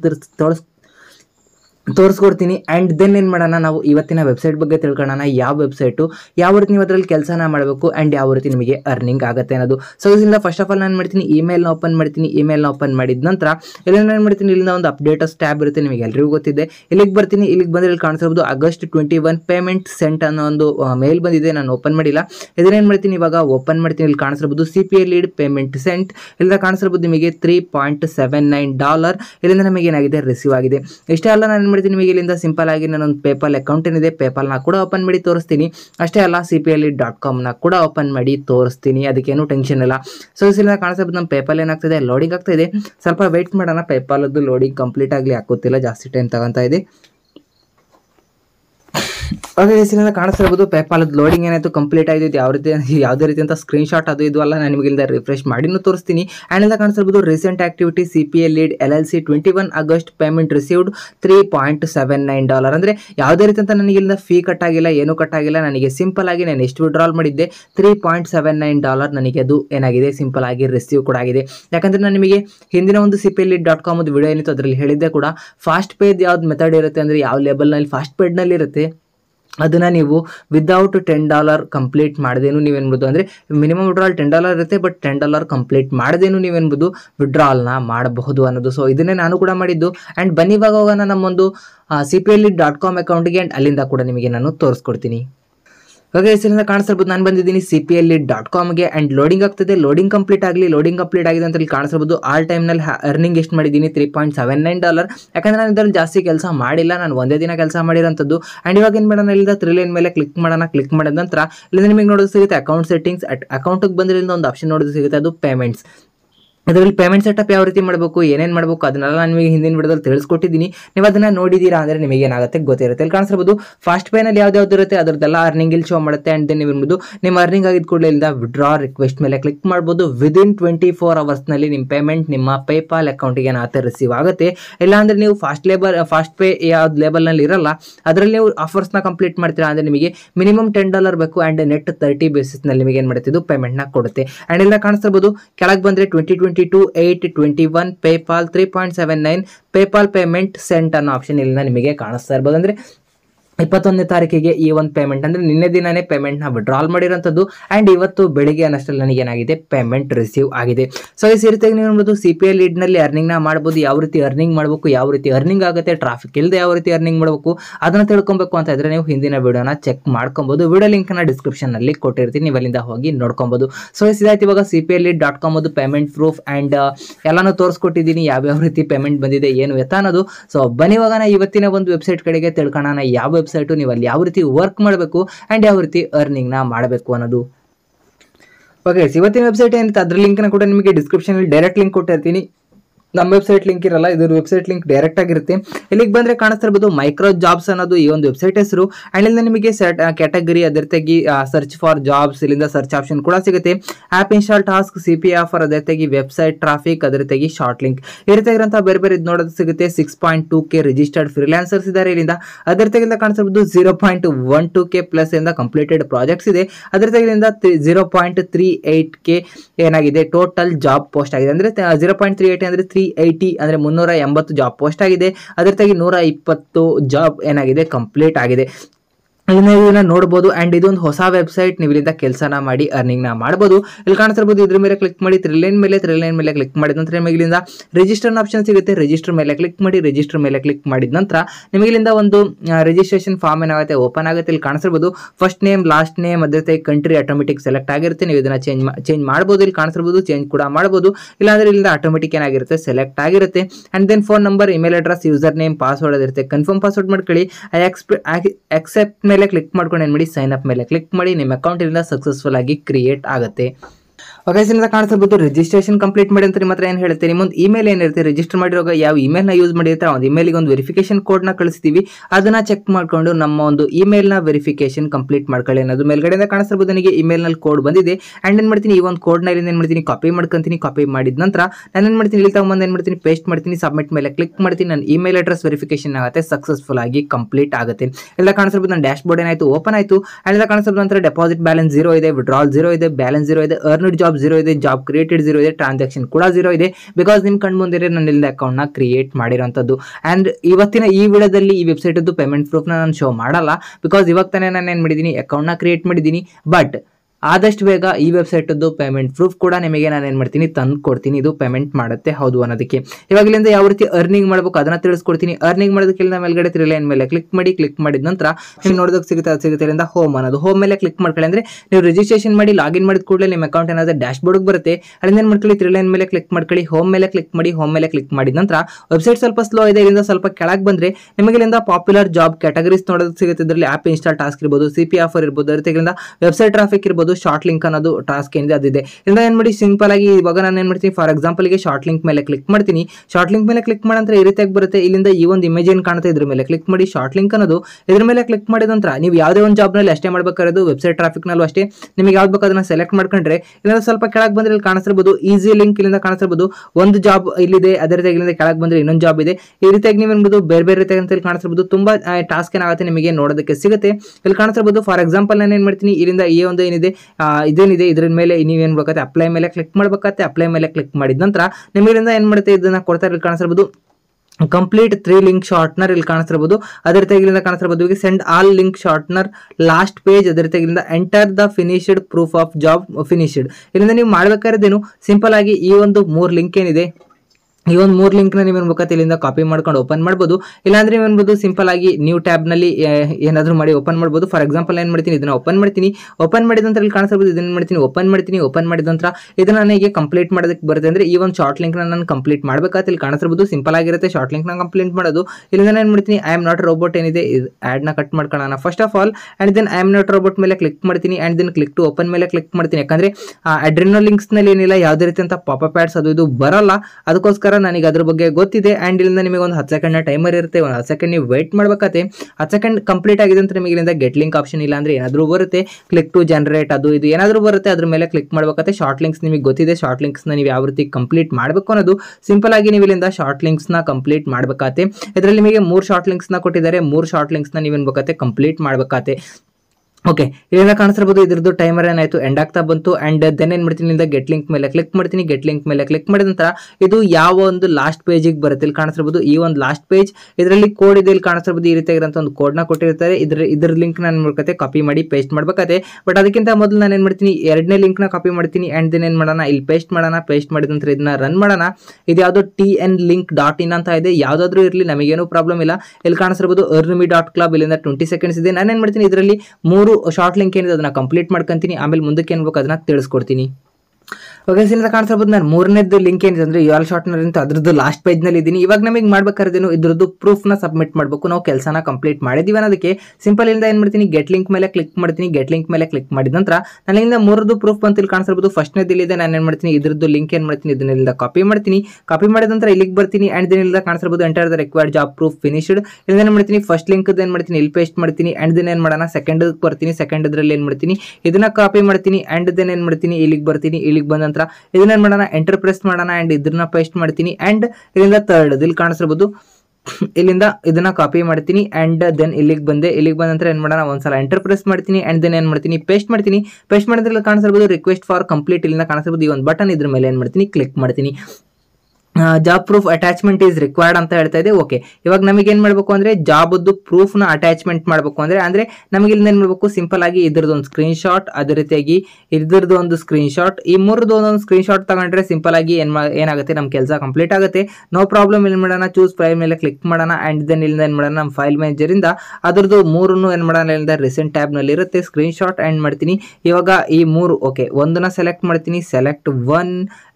ತೋರಿಸ್ಕೊಡ್ತೀನಿ ಆ್ಯಂಡ್ ದೆನ್ ಏನು ಮಾಡೋಣ ನಾವು ಇವತ್ತಿನ ವೆಬ್ಸೈಟ್ ಬಗ್ಗೆ ತಿಳ್ಕೊಳ್ಳೋಣ ಯಾವ ವೆಬ್ಸೈಟು ಯಾವ ರೀತಿ ನೀವು ಅದರಲ್ಲಿ ಕೆಲಸನ ಮಾಡಬೇಕು ಆ್ಯಂಡ್ ಯಾವ ರೀತಿ ನಿಮಗೆ ಅರ್ನಿಂಗ್ ಆಗುತ್ತೆ ಅನ್ನೋದು ಸೊ ಇದರಿಂದ ಫಸ್ಟ್ ಆಫ್ ಆಲ್ ನಾನು ಮಾಡ್ತೀನಿ ಇಮೇಲ್ನ ಓಪನ್ ಮಾಡ್ತೀನಿ ಇಮೇಲ್ನ ಓಪನ್ ಮಾಡಿದ ನಂತರ ನಾನು ಏನು ಮಾಡ್ತೀನಿ ಇಲ್ಲಿಂದ ಒಂದು ಅಪ್ಡೇಟಸ್ ಟ್ಯಾಬ್ ಇರುತ್ತೆ ನಿಮಗೆ ಎಲ್ಲರಿಗೂ ಗೊತ್ತಿದೆ ಇಲ್ಲಿಗೆ ಬರ್ತೀನಿ ಇಲ್ಲಿಗೆ ಬಂದರೆ ಇಲ್ಲಿ ಕಾಣಿಸಿರ್ಬೋದು August twenty one payment sent ಅನ್ನೋ ಒಂದು ಮೇಲ್ ಬಂದಿದೆ ನಾನು ಓಪನ್ ಮಾಡಿಲ್ಲ ಏನು ಮಾಡ್ತೀನಿ ಇವಾಗ ಓಪನ್ ಮಾಡ್ತೀನಿ ಇಲ್ಲಿ ಕಾಣಿಸಿರ್ಬೋದು C P A lead payment sent ಇಲ್ಲಿಂದ ಕಾಣಿಸಿರ್ಬೋದು ನಿಮಗೆ three point seven nine dollar ಇಲ್ಲಿಂದ ನಮಗೆ ಏನಾಗಿದೆ ರಿಸೀವ್ ಆಗಿದೆ ಇಷ್ಟೇ ಅಲ್ಲ ನಾನು ಮಾಡ್ತೀನಿ ನಿಮಗೆ ಇಲ್ಲಿಂದ ಸಿಂಪಲ್ ಆಗಿ ಒಂದು ಪೇಪಲ್ ಅಕೌಂಟ್ ಏನಿದೆ ಪೇಪಲ್ನ ಕೂಡ ಓಪನ್ ಮಾಡಿ ತೋರಿಸ್ತೀನಿ ಅಷ್ಟೇ ಅಲ್ಲ ಸಿ ಪಿ ಎಲ್ ಡಾಟ್ ಕಾಮ್ನ ಕೂಡ ಓಪನ್ ಮಾಡಿ ತೋರಿಸ್ತೀನಿ ಅದಕ್ಕೇನು ಟೆನ್ಷನ್ ಇಲ್ಲ ಸೊ ಇಲ್ಲಿಂದ ಕಾಣಿಸ್ಬೋದು ನಮ್ಮ ಪೇಪಲ್ ಏನಾಗ್ತಿದೆ ಲೋಡಿಂಗ್ ಆಗ್ತಾ ಇದೆ ಸ್ವಲ್ಪ ವೆಯ್ಟ್ ಮಾಡೋಣ ಅದು ಲೋಡಿಂಗ್ ಕಂಪ್ಲೀಟ್ ಆಗಲಿ ಹಾಕೋತಿಲ್ಲ ಜಾಸ್ತಿ ಟೈಮ್ ತಗೊತಾ ಇದೆ ಅದೇ ಹೆಸರಿಂದ ಕಾಣಿಸ್ತಾ ಪೇಪಾಲ್ ಲೋಡಿಂಗ್ ಏನಾಯಿತು ಕಂಪ್ಲೀಟ್ ಆಗಿದೆ ಯಾವ ರೀತಿ ಯಾವುದೇ ರೀತಿಯಂತ ಸ್ಕ್ರೀನ್ ಶಾಟ್ ಅದು ಇದು ಅಲ್ಲ ನಾನು ನಿಮಗೆ ರಿಫ್ರೆಶ್ ಮಾಡಿನೂ ತೋರಿಸ್ತೀನಿ ಆ್ಯಂಡ್ ಎಲ್ಲ ಕಾಣಿಸ್ತಾ recent activity C P L lead L L C twenty one August payment received three point seven nine dollar ಅಂದರೆ ಯಾವುದೇ ರೀತಿಯಂತ ನನಗೆ ಇಲ್ಲಿಂದ ಫೀ ಕಟ್ ಆಗಿಲ್ಲ ಏನೂ ಕಟ್ ಆಗಿಲ್ಲ ನನಗೆ ಸಿಂಪಲ್ ಆಗಿ ನಾನು ಎಷ್ಟು ವಿಡ್ರಾಲ್ ಮಾಡಿದ್ದೆ three point seven nine dollar ನನಗೆ ಅದು ಏನಾಗಿದೆ ಸಿಂಪಲ್ ಆಗಿ ರಿಸೀವ್ ಕೂಡ ಆಗಿದೆ ಯಾಕಂದರೆ ನಾನು ನಿಮಗೆ ಹಿಂದಿನ ಒಂದು C P L lead dot com ಒಂದು ವಿಡಿಯೋ ಏನಿತ್ತು ಅದರಲ್ಲಿ ಹೇಳಿದ್ದೆ ಕೂಡ ಫಾಸ್ಟ್ ಪೇದ್ ಯಾವ್ದು ಮೆಥಡ್ ಇರುತ್ತೆ ಅಂದರೆ ಯಾವ ಲೇಬಲ್ನಲ್ಲಿ ಫಾಸ್ಟ್ ಪೇಡ್ನಲ್ಲಿ ಇರುತ್ತೆ ಅದನ್ನು ನೀವು ವಿದೌಟ್ ಟೆನ್ ಡಾಲರ್ ಕಂಪ್ಲೀಟ್ ಮಾಡದೇನು ನೀವೇನ್ಬೋದು ಅಂದರೆ ಮಿನಿಮಮ್ ವಿಡ್ರಾಲ್ ಟೆನ್ ಡಾಲರ್ ಇರುತ್ತೆ ಬಟ್ ಟೆನ್ ಡಾಲರ್ ಕಂಪ್ಲೀಟ್ ಮಾಡದೇನು ನೀವೇನ್ಬೋದು ವಿಡ್ರಾಲ್ನ ಮಾಡಬಹುದು ಅನ್ನೋದು ಸೊ ಇದನ್ನೇ ನಾನು ಕೂಡ ಮಾಡಿದ್ದು ಆ್ಯಂಡ್ ಬನ್ನಿ ಇವಾಗ ಹೋಗೋಣ ನಮ್ಮೊಂದು C P L dot com ಅಕೌಂಟ್ಗೆ ಆ್ಯಂಡ್ ಅಲ್ಲಿಂದ ಕೂಡ ನಿಮಗೆ ನಾನು ತೋರಿಸ್ಕೊಡ್ತೀನಿ ಇವಾಗ ಹೆಸರಿಂದ ಕಾಣಿಸ್ಬೋದು ನಾನು ಬಂದಿದ್ದೀನಿ ಸಿ ಪಿ ಎಲ್ ಡಾಟ್ ಕಾಮ್ಗೆ ಆ್ಯಂಡ್ ಲೋಡಿಂಗ್ ಆಗ್ತದೆ ಲೋಡಿಂಗ್ ಕಂಪ್ಲೀಟ್ ಆಗಲಿ ಲೋಡಿಂಗ್ ಕಂಪ್ಲೀಟ್ ಆಗಿದೆ ಅಂತ ಇಲ್ಲಿ ಕಾಣಿಸ್ಬೋದು ಆಲ್ ಟೈಮ್ನಲ್ಲಿ ಅರ್ನಿಂಗ್ ಎಷ್ಟು ಮಾಡಿದ್ದೀನಿ three point seven nine dollar ಯಾಕಂದ್ರೆ ನಾನು ಇದರಲ್ಲಿ ಜಾಸ್ತಿ ಕೆಲಸ ಮಾಡಿಲ್ಲ ನಾನು ಒಂದೇ ದಿನ ಕೆಲಸ ಮಾಡಿರೋಂಥದ್ದು ಆ್ಯಂಡ್ ಇವಾಗ ಏನು ಮಾಡೋಣ ಇಲ್ಲಿಂದ ತ್ರೀ ಮೇಲೆ ಕ್ಲಿಕ್ ಮಾಡೋಣ ಕ್ಲಿಕ್ ಮಾಡಿದ ನಂತರ ಇಲ್ಲಿ ನಿಮಗೆ ನೋಡೋದು ಸಿಗುತ್ತೆ ಅಕೌಂಟ್ ಸೆಟ್ಟಿಂಗ್ಸ್ ಅಕೌಂಟಿಗೆ ಬಂದಿರಿಂದ ಒಂದು ಆಪ್ಷನ್ ನೋಡೋದು ಸಿಗುತ್ತೆ ಅದು ಪೇಮೆಂಟ್ಸ್ ಅದರಲ್ಲಿ ಪೇಮೆಂಟ್ ಸೆಟಪ್ ಯಾವ ರೀತಿ ಮಾಡಬೇಕು ಏನೇನು ಮಾಡಬೇಕು ಅದನ್ನೆಲ್ಲ ನಾನು ನಿಮಗೆ ಹಿಂದಿನ ವಿಡಿಯೋದಲ್ಲಿ ತಿಳಿಸ್ಕೊಟ್ಟಿದ್ದೀನಿ ನೀವು ಅದನ್ನ ನೋಡಿದ್ದೀರಾ ಅಂದರೆ ನಿಮಗೆ ಏನಾಗುತ್ತೆ ಗೊತ್ತಿರುತ್ತೆ ಅಲ್ಲಿ ಕಾಣಿಸ್ಬೋದು ಫಾಸ್ಟ್ ಪೇನಲ್ಲಿ ಯಾವ್ದು ಇರುತ್ತೆ ಅದರದ್ದೆಲ್ಲ ಅರ್ನಿಂಗ್ ಇಲ್ಲಿ ಶೋ ಮಾಡುತ್ತೆ ಆ್ಯಂಡ್ ದೆನ್ ನೀವು ಇರ್ಬೋದು ನಿಮ್ಮ ಅರ್ನಿಂಗ್ ಆಗಿದ್ದ ಕೂಡಲೇ ಇಲ್ಲದ ವಿಡ್ರಾ ರಿಕ್ವೆಸ್ಟ್ ಮೇಲೆ ಕ್ಲಿಕ್ ಮಾಡ್ಬೋದು ವಿದಿನ್ ಟ್ವೆಂಟಿ ಫೋರ್ ಅವರ್ಸ್ನಲ್ಲಿ ನಿಮ್ಮ ಪೇಮೆಂಟ್ ನಿಮ್ಮ ಪೇಪಾಲ್ ಅಕೌಂಟಿಗೆ ನಾತ ರಿಸೀವ್ ಆಗುತ್ತೆ ಇಲ್ಲಾಂದರೆ ನೀವು ಫಾಸ್ಟ್ ಲೇಬರ್ ಫಾಸ್ಟ್ ಪೇ ಯಾವ್ದು ಲೇಬಲ್ನಲ್ಲಿ ಇರಲ್ಲ ಅದರಲ್ಲಿ ನೀವು ಆಫರ್ಸ್ನ ಕಂಪ್ಲೀಟ್ ಮಾಡ್ತೀರಾ ಅಂದರೆ ನಿಮಗೆ ಮಿನಿಮಮ್ ಟೆನ್ ಡಾಲರ್ ಬೇಕು ಆ್ಯಂಡ್ ನೆಟ್ ತರ್ಟಿ ಬೇಸಿಸ್ನಲ್ಲಿ ನಿಮಗೆ ಏನು ಮಾಡ್ತಿದ್ದು ಪೇಮೆಂಟ್ನ ಕೊಡುತ್ತೆ ಆ್ಯಂಡ್ ಎಲ್ಲ ಕಾಣಿಸ್ತಿರ್ಬೋದು ಕೆಳಗೆ ಬಂದರೆ twenty two eight twenty one PayPal three point seven nine PayPal payment sent ಅನ್ನೋ ಆಪ್ಷನ್ ಇಲ್ಲಿ ನಿಮಗೆ ಕಾಣಿಸ್ತಾ ಇರ್ಬೋದು ಅಂದ್ರೆ ಇಪ್ಪತ್ತೊಂದನೇ ತಾರೀಕಿಗೆ ಈ ಒಂದು ಪೇಮೆಂಟ್ ಅಂದರೆ ನಿನ್ನೆ ದಿನನೇ ಪೇಮೆಂಟ್ನ ವಿಡ್ರಾಲ್ ಮಾಡಿರೋಂಥದ್ದು ಆ್ಯಂಡ್ ಇವತ್ತು ಬೆಳಿಗ್ಗೆ ಅನ್ನಷ್ಟಲ್ಲಿ ನನಗೇನಾಗಿದೆ ಪೇಮೆಂಟ್ ರಿಸೀವ್ ಆಗಿದೆ ಸೊ ಈ ರೀತಿಯಾಗಿ ನೀವು ನೋಡ್ಬೋದು ಸಿ ಪಿ ಎಲ್ ಲೀಡ್ನಲ್ಲಿ ಅರ್ನಿಂಗ್ನ ಮಾಡ್ಬೋದು ಯಾವ ರೀತಿ ಅರ್ನಿಂಗ್ ಮಾಡಬೇಕು ಯಾವ ರೀತಿ ಅರ್ನಿಂಗ್ ಆಗುತ್ತೆ ಟ್ರಾಫಿಕ್ ಇಲ್ಲದೆ ಯಾವ ರೀತಿ ಅರ್ನಿಂಗ್ ಮಾಡಬೇಕು ಅದನ್ನು ತಿಳ್ಕೊಬೇಕು ಅಂತ ಇದ್ರೆ ನೀವು ಹಿಂದಿನ ವಿಡಿಯೋನ ಚೆಕ್ ಮಾಡ್ಕೊಬೋದು ವಿಡಿಯೋ ಲಿಂಕ್ನ ಡಿಸ್ಕ್ರಿಪ್ಷನಲ್ಲಿ ಕೊಟ್ಟಿರ್ತೀನಿ ನೀವು ಅಲ್ಲಿಂದ ಹೋಗಿ ನೋಡ್ಕೊಬೋದು ಸೊ ಇದಾಯ್ತು ಇವಾಗ C P L lead dot com ಅದು ಪೇಮೆಂಟ್ ಪ್ರೂಫ್ ಆ್ಯಂಡ್ uh, ಎಲ್ಲನೂ ತೋರಿಸ್ಕೊಟ್ಟಿದ್ದೀನಿ ಯಾವ್ಯಾವ ರೀತಿ ಪೇಮೆಂಟ್ ಬಂದಿದೆ ಏನು ಎತ್ತ ಅನ್ನೋದು ಸೊ ಬನ್ನಿ ಇವಾಗ ಇವತ್ತಿನ ಒಂದು ವೆಬ್ಸೈಟ್ ಕಡೆಗೆ ತಿಳ್ಕೊಳ್ಳೋಣ ಯಾವ ವೆಬ್ಸೈಟು ನೀವು ಅಲ್ಲಿ ಯಾವ ರೀತಿ ವರ್ಕ್ ಮಾಡಬೇಕು ಆ್ಯಂಡ್ ಯಾವ ರೀತಿ ಅರ್ನಿಂಗ್ನ ಮಾಡಬೇಕು ಅನ್ನೋದು ಓಕೆ ಇವತ್ತಿನ ವೆಬ್ಸೈಟ್ ಏನಿತ್ತು ಅದ್ರ ಲಿಂಕ್ನ ಕೂಡ ನಿಮಗೆ ಡಿಸ್ಕ್ರಿಪ್ಷನಲ್ಲಿ ಡೈರೆಕ್ಟ್ ಲಿಂಕ್ ಕೊಟ್ಟಿರ್ತೀನಿ ನಮ್ಮ ವೆಬ್ಸೈಟ್ ಲಿಂಕ್ ಇರಲ್ಲ ಇದ್ರ ವೆಬ್ಸೈಟ್ ಲಿಂಕ್ ಡೈರೆಕ್ಟ್ ಆಗಿರುತ್ತೆ ಇಲ್ಲಿಗೆ ಬಂದ್ರೆ ಕಾಣಿಸ್ತಿರ್ಬೋದು ಮೈಕ್ರೋ ಜಾಬ್ಸ್ ಅನ್ನೋದು ಈ ಒಂದು ವೆಬ್ಸೈಟ್ ಹೆಸರು ಅಂಡ್ ಇಲ್ಲಿ ನಿಮಗೆ ಕ್ಯಾಟಗರಿ ಅದರ ತೆಗಿ ಸರ್ಚ್ ಫಾರ್ ಜಾಬ್ಸ್ ಇಲ್ಲಿಂದ ಸರ್ಚ್ ಆಪ್ಷನ್ ಕೂಡ ಸಿಗುತ್ತೆ app install task C P offer ಅದೇ ವೆಬ್ಸೈಟ್ ಟ್ರಾಫಿಕ್ ಅದರ ತೆಗಿ ಶಾರ್ಟ್ ಲಿಂಕ್ ಈ ಬೇರೆ ಬೇರೆ ಬೇರೆ ನೋಡೋದು ಸಿಗುತ್ತೆ six point two K registered freelancers ಇದ್ದಾರೆ ಇಲ್ಲಿಂದ ಅದೇ ಕಾಣಿಸ್ತಿರಬಹುದು zero point one two K plus ಇಂದ ಕಂಪ್ಲೀಟೆಡ್ ಪ್ರಾಜೆಕ್ಟ್ಸ್ ಇದೆ ಅದರ ರೀತಿಯಾಗಿಂದ zero point three eight K ಏನಾಗಿದೆ ಟೋಟಲ್ ಜಾಬ್ ಪೋಸ್ಟ್ ಆಗಿದೆ ಅಂದ್ರೆ ಜೀರೋ ಪಾಯಿಂಟ್ ತ್ರೀ ಏಟ್ ಅಂದ್ರೆ ತ್ರೀ ಫಿಫ್ಟಿ ಐ ಅಂದರೆ ಮುನ್ನೂರ ಎಂಬತ್ತು ಜಾಬ್ ಪೋಸ್ಟ್ ಆಗಿದೆ ಅದರ ತಾಗಿ ನೂರ ಇಪ್ಪತ್ತು ಜಾಬ್ ಏನಾಗಿದೆ ಕಂಪ್ಲೀಟ್ ಆಗಿದೆ ಇದನ್ನ ಇದನ್ನ ನೋಡಬಹುದು ಅಂಡ್ ಇದೊಂದು ಹೊಸ ವೆಬ್ಸೈಟ್ ನೀವು ಇಲ್ಲಿಂದ ಕೆಲಸನ ಮಾಡಿ ಅರ್ನಿಂಗ್ ನ ಮಾಡಬಹುದು ಇಲ್ಲಿ ಕಾಣಿಸ್ತಿರಬಹುದು ಇದ್ರ ಮೇಲೆ ಕ್ಲಿಕ್ ಮಾಡಿ ತ್ರಿಲೈನ್ ಮೇಲೆ ತ್ರಿಲೈನ್ ಮೇಲೆ ಕ್ಲಿಕ್ ಮಾಡಿದ ನಂತರ ನಿಮಗೆ ಇಲ್ಲಿಂದ ರಿಜಿಸ್ಟರ್ ಆಪ್ಷನ್ ಸಿಗುತ್ತೆ ರಿಜಿಸ್ಟರ್ ಮೇಲೆ ಕ್ಲಿಕ್ ಮಾಡಿ ರಿಜಿಸ್ಟರ್ ಮೇಲೆ ಕ್ಲಿಕ್ ಮಾಡಿದ ನಂತರ ನಿಮಗೆ ಇಲ್ಲಿಂದ ಒಂದು ರಿಜಿಸ್ಟ್ರೇಷನ್ ಫಾರ್ಮ್ ಏನಾಗುತ್ತೆ ಓಪನ್ ಆಗುತ್ತೆ ಇಲ್ಲಿ ಕಾಣಿಸ್ತಿರಬಹುದು ಫಸ್ಟ್ ನೇಮ್ ಲಾಸ್ಟ್ ನೇಮ್ ಅದೇ ಕಂಟ್ರಿ ಆಟೋಮೆಟಿಕ್ ಸೆಲೆಕ್ಟ್ ಆಗಿರುತ್ತೆ ನೀವು ಇದನ್ನ ಚೇಂಜ್ ಚೇಂಜ್ ಮಾಡಬಹುದು ಇಲ್ಲಿ ಕಾಣಿಸ್ತಿರಬಹುದು ಚೇಂಜ್ ಕೂಡ ಮಾಡಬಹುದು ಇಲ್ಲಾಂದ್ರೆ ಇಲ್ಲಿಂದ ಆಟೋಮೆಟಿಕ್ ಏನಾಗಿರುತ್ತೆ ಸೆಲೆಕ್ಟ್ ಆಗಿರುತ್ತೆ and then phone number email address user name password ಅದಿರುತ್ತೆ ಕನ್ಫರ್ಮ್ ಪಾಸ್ವರ್ಡ್ ಮಾಡ್ಕೊಳ್ಳಿ ಐ ಎಕ್ಸ್ಪೆ ಎಕ್ಸೆಪ್ಟ್ ಮೇಲೆ ಕ್ಲಿಕ್ ಮಾಡ್ಕೊಂಡು ಏನು ಮಾಡಿ ಸೈನ್ ಅಪ್ ಮೇಲೆ ಕ್ಲಿಕ್ ಮಾಡಿ ನಿಮ್ಮ ಅಕೌಂಟಿಂದ ಸಕ್ಸಸ್ಫುಲ್ ಆಗಿ ಕ್ರಿಯೇಟ್ ಆಗುತ್ತೆ ಒಗೈಸಿನಿಂದ ಕಾಣಿಸಬಹುದು ರಿಜಿಸ್ಟ್ರೇಷನ್ ಕಂಪ್ಲೀಟ್ ಮಾಡಿ ಅಂತ ನಿಮ್ಮ ಹತ್ರ ಏನು ಹೇಳ್ತೀನಿ ನಿಮ್ಮ ಒಂದು ಇಮೇಲ್ ಏನಿರುತ್ತೆ ರಿಜಿಸ್ಟರ್ ಮಾಡಿರೋ ಯಾವ ನ ಯೂಸ್ ಮಾಡಿರ್ತಾರೆ ಒಂದು ಇಮೇಲ್ಗೆ ಒಂದು ವೆರಿಫಿಕೇಶನ್ ನ ಕಳಿಸ್ತೀವಿ ಅದನ್ನ ಚೆಕ್ ಮಾಡ್ಕೊಂಡು ನಮ್ಮ ಒಂದು ಇಮೇಲ್ ನ ವೆರಿಫಿಕೇಶನ್ ಕಂಪ್ಲೀಟ್ ಮಾಡ್ಕೊಳ್ಳಿ ಅನ್ನೋದು ಮೇಲ್ಗಡೆಯಿಂದ ಕಾಣಿಸಬಹುದು ನನಗೆ ನಲ್ಲಿ ಕೋಡ್ ಬಂದಿದೆ ಆ್ಯಂಡ್ ಏನು ಮಾಡ್ತೀನಿ ಈ ಒಂದು ಕೋಡ್ನ ಏನು ಮಾಡ್ತೀನಿ ಕಾಪಿ ಮಾಡ್ಕೊಂತೀನಿ ಕಾಪಿ ಮಾಡಿದ ನಂತರ ನಾನು ಏನು ಮಾಡ್ತೀನಿ ಇಲ್ಲಿ ತಗೊಂಬಂದು ಏನು ಮಾಡ್ತೀನಿ ಪೇಸ್ಟ್ ಮಾಡ್ತೀನಿ ಸಬ್ಮಿಟ್ ಮೇಲೆ ಕ್ಲಿಕ್ ಮಾಡ್ತೀನಿ ನನ್ನ ಇಮೇಲ್ ಅಡ್ರೆಸ್ ವೆರಿಫಿಕೇಶನ್ ಆಗುತ್ತೆ ಸಕ್ಸಸ್ಫುಲ್ ಆಗಿ ಕಂಪ್ಲೀಟ್ ಆಗುತ್ತೆ ಎಲ್ಲ ಕಾಣಿಸಬಹುದು ನನ್ನ ಡ್ಯಾಶ್ ಬೋರ್ಡ್ ಏನಾಯಿತು ಓಪನ್ ಆಯಿತು ಅಂಡ್ ಎಲ್ಲ ಕಾಣಿಸಬಹುದು ನಂತರ ಡೆಪಾಸಿಟ್ ಬ್ಯಾಲೆನ್ಸ್ ಜೀರೋ ಇದೆ ವಿಡ್ರಾಲ್ ಜೀರೋ ಇದೆ ಬ್ಯಾಲೆನ್ಸ್ ಜೀರೋ ಇದೆ ಅರ್ನ್ ಜಾಬ್ ಜಾಬ್ ಜೀರೋ ಇದೆ ಜಾಬ್ ಕ್ರಿಯೇಟೆಡ್ ಜೀರೋ ಇದೆ ಟ್ರಾನ್ಸಾಕ್ಷನ್ ಕೂಡ ಜೀರೋ ಇದೆ ಬಿಕಾಸ್ ನಿಮ್ ಕಣ್ ಮುಂದೆ ಇಲ್ಲಿ ಅಕೌಂಟ್ ನ ಕ್ರಿಯೇಟ್ ಮಾಡಿರುವಂತದ್ದು ಅಂಡ್ ಇವತ್ತಿನ ಈ ವಿಡಿಯೋದಲ್ಲಿ ಈ ಅದು ಪೇಮೆಂಟ್ ಪ್ರೂಫ್ ನಾನು ಶೋ ಮಾಡಲ್ಲ ಬಿಕಾಸ್ ಇವಾಗ ತಾನೇ ನಾನು ಏನು ಅಕೌಂಟ್ ನ ಕ್ರಿಯೇಟ್ ಮಾಡಿದ್ದೀನಿ ಬಟ್ ಆದಷ್ಟು ಬೇಗ ಈ ವೆಬ್ಸೈಟದ್ದು ಪೇಮೆಂಟ್ ಪ್ರೂಫ್ ಕೂಡ ನಿಮಗೆ ನಾನು ಏನು ಮಾಡ್ತೀನಿ ತಂದು ಕೊಡ್ತೀನಿ ಇದು ಪೇಮೆಂಟ್ ಮಾಡುತ್ತೆ ಹೌದು ಅನ್ನೋದಕ್ಕೆ ಇವಾಗಲಿಂದ ಯಾವ ರೀತಿ ಅರ್ನಿಂಗ್ ಮಾಡಬೇಕು ಅದನ್ನ ತಿಳಿಸ್ಕೊಡ್ತೀನಿ ಅರ್ನಿಂಗ್ ಮಾಡೋದಕ್ಕೆ ಮೇಲ್ಗಡೆ ತ್ರೀ ಲೈನ್ ಮೇಲೆ ಕ್ಲಿಕ್ ಮಾಡಿ ಕ್ಲಿಕ್ ಮಾಡಿದ ನಂತರ ನೀವು ನೋಡೋದಕ್ಕೆ ಸಿಗುತ್ತೆ ಅದು ಸಿಗುತ್ತೆ ಇಲ್ಲಿಂದ ಹೋಮ್ ಅನ್ನೋದು ಹೋಮ್ ಮೇಲೆ ಕ್ಲಿಕ್ ಮಾಡ್ಕೊಳ್ಳಿ ಅಂದ್ರೆ ನೀವು ರಿಜಿಸ್ಟ್ರೇಷನ್ ಮಾಡಿ ಲಾಗಿನ್ ಮಾಡಿದ ಕೂಡಲೇ ನಿಮ್ಮ ಅಕೌಂಟ್ ಏನಾದ್ರೆ ಡ್ಯಾಶ್ ಬೋರ್ಡ್ಗೆ ಬರುತ್ತೆ ಅಲ್ಲಿಂದ ಏನು ಮಾಡ್ಕೊಳ್ಳಿ ತ್ರೀ ಲೈನ್ ಮೇಲೆ ಕ್ಲಿಕ್ ಮಾಡ್ಕೊಳ್ಳಿ ಹೋಮ್ ಮೇಲೆ ಕ್ಲಿಕ್ ಮಾಡಿ ಹೋಮ್ ಮೇಲೆ ಕ್ಲಿಕ್ ಮಾಡಿದ ನಂತರ ವೆಬ್ಸೈಟ್ ಸ್ವಲ್ಪ ಸ್ಲೋ ಇದೆ ಇಲ್ಲಿಂದ ಸ್ವಲ್ಪ ಕೆಳಗೆ ಬಂದ್ರೆ ನಿಮಗೆ ಇಲ್ಲಿಂದ ಪಾಪ್ಯುಲರ್ ಜಾಬ್ ಕ್ಯಾಟಗರೀಸ್ ನೋಡೋದಕ್ಕೆ ಸಿಗುತ್ತೆ ಇದರಲ್ಲಿ ಆಪ್ ಇನ್ಸ್ಟಾಲ್ ಟಾಸ್ಕ್ ಇರ್ಬೋದು ಸಿ ಪಿ ಆಫರ್ ಇರ್ಬೋದು ಅದರಿಂದ ವೆಬ್ಸೈಟ್ ಟ್ರಾಫಿಕ್ ಇರ್ಬೋದು ಶಾರ್ಟ್ ಲಿಂಕ್ ಅನ್ನೋದು ಟಾಸ್ಕ್ ಏನಿದೆ ಅದಿದೆ ಇಂದ ಏನು ಮಾಡಿ ಸಿಂಪಲ್ ಆಗಿ ಇವಾಗ ನಾನು ಏನ್ ಮಾಡ್ತೀನಿ ಫಾರ್ ಗೆ ಶಾರ್ಟ್ ಲಿಂಕ್ ಮೇಲೆ ಕ್ಲಿಕ್ ಮಾಡ್ತೀನಿ ಶಾರ್ಟ್ ಲಿಂಕ್ ಮೇಲೆ ಕ್ಲಿಕ್ ಮಾಡಿದ್ರೆ ಈ ರೀತಿಯಾಗಿ ಬರುತ್ತೆ ಇಲ್ಲಿಂದ ಈ ಒಂದು ಇಮೇಜ್ ಏನ್ ಕಾಣುತ್ತೆ ಇದ್ರ ಮೇಲೆ ಕ್ಲಿಕ್ ಮಾಡಿ ಶಾರ್ಟ್ ಲಿಂಕ್ ಅನ್ನೋದು ಇದ್ರ ಮೇಲೆ ಕ್ಲಿಕ್ ಮಾಡಿದ ನಂತರ ನೀವು ಯಾವುದೇ ಒಂದು ಜಾಬ್ ನಲ್ಲಿ ಅಷ್ಟೇ ಮಾಡಬೇಕಾಗಿರೋದು ವೆಬ್ಸೈಟ್ ಟ್ರಾಫಿಕ್ ನಲ್ಲೂ ಅಷ್ಟೇ ನಿಮಗೆ ಯಾವ್ದು ಅದನ್ನ ಸೆಲೆಕ್ಟ್ ಮಾಡ್ಕೊಂಡ್ರೆ ಇಲ್ಲಾಂದ್ರೆ ಸ್ವಲ್ಪ ಕೆಳಗೆ ಬಂದ್ರೆ ಇಲ್ಲಿ ಕಾಣಿಸಿರ್ಬೋದು ಈಸಿ ಲಿಂಕ್ ಇಲ್ಲಿಂದ ಕಾಣಿಸಿರ್ಬೋದು ಒಂದು ಜಾಬ್ ಇಲ್ಲಿದೆ ಅದೇ ರೀತಿಯಾಗಿ ಇಲ್ಲಿಂದ ಕೆಳಗೆ ಬಂದ್ರೆ ಇನ್ನೊಂದು ಜಾಬ್ ಇದೆ ಈ ರೀತಿಯಾಗಿ ನೀವು ಏನ್ಬೋದು ಬೇರೆ ಬೇರೆ ರೀತಿಯಾಗಿ ಕಾಣಿಸಿರ್ಬೋದು ತುಂಬಾ ಟಾಸ್ಕ್ ಏನಾಗುತ್ತೆ ನಿಮಗೆ ನೋಡೋದಕ್ಕೆ ಸಿಗುತ್ತೆ ಇಲ್ಲಿ ಕಾಣಿಸಿರ್ಬೋದು ಫಾರ್ ಎಕ್ಸಾಂಪಲ್ ನಾನು ಏನ್ ಮಾಡ್ತೀನಿ ಇಲ್ಲಿಂದ ಈ ಒಂದು ಏನಿದೆ ಇದೇನಿದೆ ಇದ್ರ ಮೇಲೆ ನೀವೇನು ಮಾಡಬೇಕಾಗುತ್ತೆ ಅಪ್ಲೈ ಮೇಲೆ ಕ್ಲಿಕ್ ಮಾಡ್ಬೇಕತ್ತೆ ಅಪ್ಲೈ ಮೇಲೆ ಕ್ಲಿಕ್ ಮಾಡಿದ ನಂತರ ನಿಮಗಿಂದ ಏನ್ ಮಾಡುತ್ತೆ ಇದನ್ನು ಕೊಡ್ತಾರೆ ಇಲ್ಲಿ ಕಾಣಿಸಿರ್ಬೋದು ಕಂಪ್ಲೀಟ್ ತ್ರೀ ಲಿಂಕ್ ಶಾರ್ಟ್ನರ್ ಇಲ್ಲಿ ಕಾಣಿಸ್ತಿರಬಹುದು ಅದೇ ರೀತಿ ಇಲ್ಲಿಂದ ಕಾಣಿಸ್ತಿರ್ಬೋದು send all link shortener last page ಅದೇ ರೀತಿ ಇಲ್ಲಿಂದ enter the finished proof of job finished ಇಲ್ಲಿಂದ ನೀವು ಏನು ಸಿಂಪಲ್ ಆಗಿ ಈ ಒಂದು ಮೂರು ಲಿಂಕ್ ಏನಿದೆ ಈ ಒಂದು ಮೂರು ಲಿಂಕ್ನ ನೀವು ಬೇಕಂತ ಇಲ್ಲಿಂದ ಕಾಪಿ ಮಾಡ್ಕೊಂಡು ಓಪನ್ ಮಾಡ್ಬೋದು ಇಲ್ಲಾಂದ್ರೆ ಏನ್ಬೋದು ಸಿಂಪಲ್ ಆಗಿ ನ್ಯೂ ಟ್ಯಾಬ್ನಲ್ಲಿ ಏನಾದರೂ ಮಾಡಿ ಓಪನ್ ಮಾಡ್ಬೋದು ಫಾರ್ ಎಕ್ಸಾಂಪಲ್ ಏನು ಮಾಡ್ತೀನಿ ಇದನ್ನ ಓಪನ್ ಮಾಡ್ತೀನಿ ಓಪನ್ ಮಾಡಿದ ನಂತರ ಇಲ್ಲಿ ಕಾಣಿಸ್ಬೋದು ಇದನ್ನ ಮಾಡ್ತೀನಿ ಓಪನ್ ಮಾಡ್ತೀನಿ ಓಪನ್ ಮಾಡಿದ ನಂತರ ಇದನ್ನ ನನಗೆ ಕಂಪ್ಲೀಟ್ ಮಾಡೋದಕ್ಕೆ ಬರುತ್ತೆ ಅಂದ್ರೆ ಈ ಒಂದು ಶಾರ್ಟ್ ಲಿಂಕ್ನ ನಾನು ಕಂಪ್ಲೀಟ್ ಮಾಡಬೇಕಾದ್ರೆ ಇಲ್ಲಿ ಕಾಣಿಸ್ಬೋದು ಸಿಂಪಲ್ ಆಗಿರುತ್ತೆ ಶಾರ್ಟ್ ಲಿಂಕ್ನ ಕಂಪ್ಲೀಟ್ ಮಾಡೋದು ಇಲ್ಲಿಂದ ಏನ್ ಮಾಡ್ತೀನಿ ಐ ಆಮ್ ನಾಟ್ ರೋಬೋಟ್ ಏನಿದೆ ನ ಕಟ್ ಮಾಡ್ಕೊಳ್ಳೋಣ first of all and then I am not robot ಮೇಲೆ ಕ್ಲಿಕ್ ಮಾಡ್ತೀನಿ and then click to open ಮೇಲೆ ಕ್ಲಿಕ್ ಮಾಡ್ತೀನಿ ಯಾಕಂದ್ರೆ ಅಡ್ರಿನೋ ಲಿಂಕ್ಸ್ನಲ್ಲಿ ಏನಿಲ್ಲ ಯಾವುದೇ ರೀತಿಯಂಥ ಪಾಪ ಪ್ಯಾಡ್ಸ್ ಅದು ಇದು ಬರಲ್ಲ ಅದಕ್ಕೋಸ್ಕರ ನನಗೆ ಅದ್ರ ಬಗ್ಗೆ ಗೊತ್ತಿದೆ ಆ್ಯಂಡ್ ಇಲ್ಲಿಂದ ನಿಮಗೆ ಒಂದು ಹತ್ತು ಸೆಕೆಂಡ್ನ ಟೈಮರ್ ಇರುತ್ತೆ ಒಂದು ಹತ್ತು ಸೆಕೆಂಡ್ ನೀವು ವೇಟ್ ಮಾಡಬೇಕಾಗುತ್ತೆ ಹತ್ತು ಸೆಕೆಂಡ್ ಕಂಪ್ಲೀಟ್ ಆಗಿದೆ ಅಂತ ನಿಮಗೆ ಇಲ್ಲಿಂದ ಗೆಟ್ ಲಿಂಕ್ ಆಪ್ಷನ್ ಇಲ್ಲ ಅಂದರೆ ಏನಾದರೂ ಬರುತ್ತೆ ಕ್ಲಿಕ್ ಟು ಜನರೇಟ್ ಅದು ಇದು ಏನಾದರೂ ಬರುತ್ತೆ ಅದ್ರ ಮೇಲೆ ಕ್ಲಿಕ್ ಮಾಡಬೇಕಾಗುತ್ತೆ ಶಾರ್ಟ್ ಲಿಂಕ್ಸ್ ನಿಮಗೆ ಗೊತ್ತಿದೆ ಶಾರ್ಟ್ ಲಿಂಕ್ಸ್ನ ನೀವು ಯಾವ ರೀತಿ ಕಂಪ್ಲೀಟ್ ಮಾಡಬೇಕು ಅನ್ನೋದು ಸಿಂಪಲ್ ಆಗಿ ನೀವು ಇಲ್ಲಿಂದ ಶಾರ್ಟ್ ಲಿಂಕ್ಸ್ನ ಕಂಪ್ಲೀಟ್ ಮಾಡ್ಬೇಕತ್ತೆ ಇದರಲ್ಲಿ ನಿಮಗೆ ಮೂರು ಶಾರ್ಟ್ ಲಿಂಕ್ಸ್ನ ಕೊಟ್ಟಿದ್ದಾರೆ ಮೂರು ಶಾರ್ಟ್ ಲಿಂಕ್ಸ್ನ ನೀವೇನು ಬೇಕತ್ತೆ ಕಂಪ್ಲೀಟ್ ಮಾಡಬೇಕಾತೆ ಓಕೆ ಇಲ್ಲಿಂದ ಕಾಣಿಸಿರ್ಬೋದು ಇದ್ರದ್ದು ಟೈಮರ್ ಏನಾಯ್ತು ಎಂಡ್ ಆಗ್ತಾ ಬಂತು ಅಂಡ್ ದೆನ್ ಏನು ಮಾಡ್ತೀನಿ ಇಂದ ಗೆಟ್ ಲಿಂಕ್ ಮೇಲೆ ಕ್ಲಿಕ್ ಮಾಡ್ತೀನಿ ಗೆಟ್ ಲಿಂಕ್ ಮೇಲೆ ಕ್ಲಿಕ್ ಮಾಡಿದ ನಂತರ ಇದು ಯಾವ ಒಂದು ಲಾಸ್ಟ್ ಪೇಜಿಗೆ ಬರುತ್ತೆ ಇಲ್ಲಿ ಕಾಣಿಸಿರ್ಬೋದು ಈ ಒಂದು ಲಾಸ್ಟ್ ಪೇಜ್ ಇದರಲ್ಲಿ ಕೋಡ್ ಇದೆ ಇಲ್ಲಿ ಕಾಣಿಸಿರ್ಬೋದು ಈ ರೀತಿಯಾಗಿರೋ ಒಂದು ನ ಕೊಟ್ಟಿರ್ತಾರೆ ಇದ್ರ ಇದ್ರ ಲಿಂಕ್ ನಾನು ಮಾಡ್ಕತ್ತೆ ಕಾಪಿ ಮಾಡಿ ಪೇಸ್ಟ್ ಮಾಡ್ಬೇಕಾದ್ರೆ ಬಟ್ ಅದಕ್ಕಿಂತ ಮೊದಲು ನಾನು ಏನು ಮಾಡ್ತೀನಿ ಎರಡನೇ ಲಿಂಕ್ ನ ಕಾಪಿ ಮಾಡ್ತೀನಿ ಅಂಡ್ ದೆನ್ ಏನು ಮಾಡೋಣ ಇಲ್ಲಿ ಪೇಸ್ಟ್ ಮಾಡೋಣ ಪೇಸ್ಟ್ ಮಾಡಿದ ನಂತರ ಇದನ್ನ ರನ್ ಮಾಡೋಣ ಇದು ಯಾವುದೋ T N link dot in ಅಂತ ಇದೆ ಯಾವುದಾದ್ರೂ ಇರಲಿ ನಮಗೇನು ಪ್ರಾಬ್ಲಮ್ ಇಲ್ಲ ಇಲ್ಲಿ ಕಾಣಿಸಿರ್ಬೋದು ಅರ್ನಿಮಿ ಡಾಟ್ ಕ್ಲಬ್ ಇಲ್ಲಿಂದ ಟ್ವೆಂಟಿ ಸೆಕೆಂಡ್ಸ್ ಇದೆ ನಾನು ಏನು ಮಾಡ್ತೀನಿ ಇದರಲ್ಲಿ ಮೂರು ಶಾರ್ಟ್ ಲಿಂಕ್ ಏನಿದೆ ಅದನ್ನ ಕಂಪ್ಲೀಟ್ ಮಾಡ್ಕೊಂತೀನಿ ಆಮೇಲೆ ಮುಂದಕ್ಕೆ ಏನ್ಬೇಕು ಅದನ್ನ ತಿಳಿಸ್ಕೊಡ್ತೀನಿ ಓಕೆ ಸಿನಿಮಾ ನಾನು ಮೂರನೇದು ಲಿಂಕ್ ಏನಿದೆ ಅಂದ್ರೆ ಯು ಆಲ್ ಶಾರ್ಟ್ನರ್ ಅಂತ ಅದ್ರದ್ದು ಲಾಸ್ಟ್ ಪೇಜ್ ನಲ್ಲಿ ಇದ್ದೀನಿ ಇವಾಗ ನಮಗೆ ಮಾಡ್ಬೇಕಾದ್ರೆ ಇದ್ರದ್ದು ಪ್ರೂಫ್ ನ ಸಬ್ಮಿಟ್ ಮಾಡಬೇಕು ನಾವು ಕೆಲಸನ ಕಂಪ್ಲೀಟ್ ಮಾಡಿದೀವಿ ಅನ್ನೋದಕ್ಕೆ ಸಿಂಪಲ್ ಇಂದ ಏನ್ ಮಾಡ್ತೀನಿ ಗೆಟ್ ಲಿಂಕ್ ಮೇಲೆ ಕ್ಲಿಕ್ ಮಾಡ್ತೀನಿ ಗೆಟ್ ಲಿಂಕ್ ಮೇಲೆ ಕ್ಲಿಕ್ ಮಾಡಿದ ನಂತರ ನನಗಿಂದ ಮೂರದು ಪ್ರೂಫ್ ಅಂತ ಇಲ್ಲಿ ಕಾಣಿಸ್ಬೋದು ಫಸ್ಟ್ ಇದೆ ನಾನು ಏನ್ ಮಾಡ್ತೀನಿ ಇದ್ರದ್ದು ಲಿಂಕ್ ಏನ್ ಮಾಡ್ತೀನಿ ಇದನ್ನೆಲ್ಲ ಕಾಪಿ ಮಾಡ್ತೀನಿ ಕಾಪಿ ಮಾಡಿದ ನಂತರ ಇಲ್ಲಿಗೆ ಬರ್ತೀನಿ ಅಂಡ್ ದಿನ ಇಲ್ಲದ ಕಾಣಿಸ್ಬೋದು enter the required job proof finished ಇಲ್ಲಿ ಏನ್ ಮಾಡ್ತೀನಿ ಫಸ್ಟ್ ಲಿಂಕ್ ಏನ್ ಮಾಡ್ತೀನಿ ಇಲ್ಲಿ ಪೇಸ್ಟ್ ಮಾಡ್ತೀನಿ ಅಂಡ್ ದಿನ ಏನ್ ಮಾಡೋಣ ಸೆಕೆಂಡ್ ಬರ್ತೀನಿ ಸೆಕೆಂಡ್ ಇದ್ರಲ್ಲಿ ಏನ್ ಮಾಡ್ತೀನಿ ಇದನ್ನ ಕಾಪಿ ಮಾಡ್ತೀನಿ ಅಂಡ್ ದೆನ್ ಏನ್ ಮಾಡ್ತೀನಿ ಇಲ್ಲಿಗೆ ಬರ್ತೀನಿ ಇಲ್ಲಿಗೆ ಬಂದ ಇದನ್ನ ಏನ್ ಮಾಡೋಣ ಎಂಟರ್ ಪ್ರೆಸ್ ಮಾಡೋಣ ಅಂಡ್ ಇದನ್ನ ಪೇಸ್ಟ್ ಮಾಡ್ತೀನಿ ಅಂಡ್ ಇಲ್ಲಿಂದ ತರ್ಡ್ ಇಲ್ಲಿ ಕಾಣಿಸಿರ್ಬೋದು ಇಲ್ಲಿಂದ ಇದನ್ನ ಕಾಪಿ ಮಾಡ್ತೀನಿ ಅಂಡ್ ದೆನ್ ಇಲ್ಲಿಗೆ ಬಂದೆ ಇಲ್ಲಿಗೆ ಬಂದ ನಂತರ ಏನು ಮಾಡೋಣ ಒಂದ್ಸಲ ಎಂಟರ್ ಪ್ರೆಸ್ ಮಾಡ್ತೀನಿ ಅಂಡ್ ದೆನ್ ಏನ್ ಮಾಡ್ತೀನಿ ಪೇಸ್ಟ್ ಮಾಡ್ತೀನಿ ಪೇಸ್ಟ್ ಮಾಡಿದ್ರೆ ಕಾಣಿಸಿರ್ಬೋದು ರಿಕ್ವೆಸ್ಟ್ ಫಾರ್ ಕಂಪ್ಲೀಟ್ ಇಲ್ಲಿಂದ ಕಾಣಿಸಿರ್ಬೋದು ಈ ಒಂದು ಬಟನ್ ಇದ್ರ ಮೇಲೆ ಏನ್ ಮಾಡ್ತೀನಿ ಕ್ಲಿಕ್ ಮಾಡ್ತೀನಿ job proof attachment is required ಅಂತ ಹೇಳ್ತಾ ಇದೆ ಓಕೆ ಇವಾಗ ನಮಗೆ ಏನು ಮಾಡಬೇಕು ಅಂದರೆ ಪ್ರೂಫ್ ಪ್ರೂಫ್ನ ಅಟ್ಯಾಚ್ಮೆಂಟ್ ಮಾಡಬೇಕು ಅಂದರೆ ಅಂದರೆ ನಮಗೆ ಇಲ್ಲಿ ಏನು ಮಾಡಬೇಕು ಸಿಂಪಲ್ ಆಗಿ ಇದ್ರದ್ದು ಒಂದು ಸ್ಕ್ರೀನ್ ಶಾಟ್ ಅದೇ ರೀತಿಯಾಗಿ ಇದ್ರದ್ದು ಒಂದು ಸ್ಕ್ರೀನ್ ಶಾಟ್ ಈ ಮೂರದ್ದು ಒಂದೊಂದು ಸ್ಕ್ರೀನ್ ಶಾಟ್ ತಗೊಂಡ್ರೆ ಸಿಂಪಲ್ ಆಗಿ ಏನ್ ಏನಾಗುತ್ತೆ ನಮ್ಮ ಕೆಲಸ ಕಂಪ್ಲೀಟ್ ಆಗುತ್ತೆ ನೋ ಪ್ರಾಬ್ಲಮ್ ಇಲ್ಲಿ ಮಾಡೋಣ ಚೂಸ್ ಫೈಲ್ ಮೇಲೆ ಕ್ಲಿಕ್ ಮಾಡೋಣ ಆ್ಯಂಡ್ ದೆನ್ ಇಲ್ಲಿಂದ ಏನು ಮಾಡೋಣ ನಮ್ಮ ಫೈಲ್ ಇಂದ ಅದರದ್ದು ಮೂರನ್ನು ಏನು ಮಾಡೋಣ ಇಲ್ಲಿಂದ ರೀಸೆಂಟ್ ನಲ್ಲಿ ಇರುತ್ತೆ ಸ್ಕ್ರೀನ್ ಶಾಟ್ ಆ್ಯಂಡ್ ಮಾಡ್ತೀನಿ ಇವಾಗ ಈ ಮೂರು ಓಕೆ ಒಂದನ್ನ ಸೆಲೆಕ್ಟ್ ಮಾಡ್ತೀನಿ ಸೆಲೆಕ್ಟ್ ಒನ್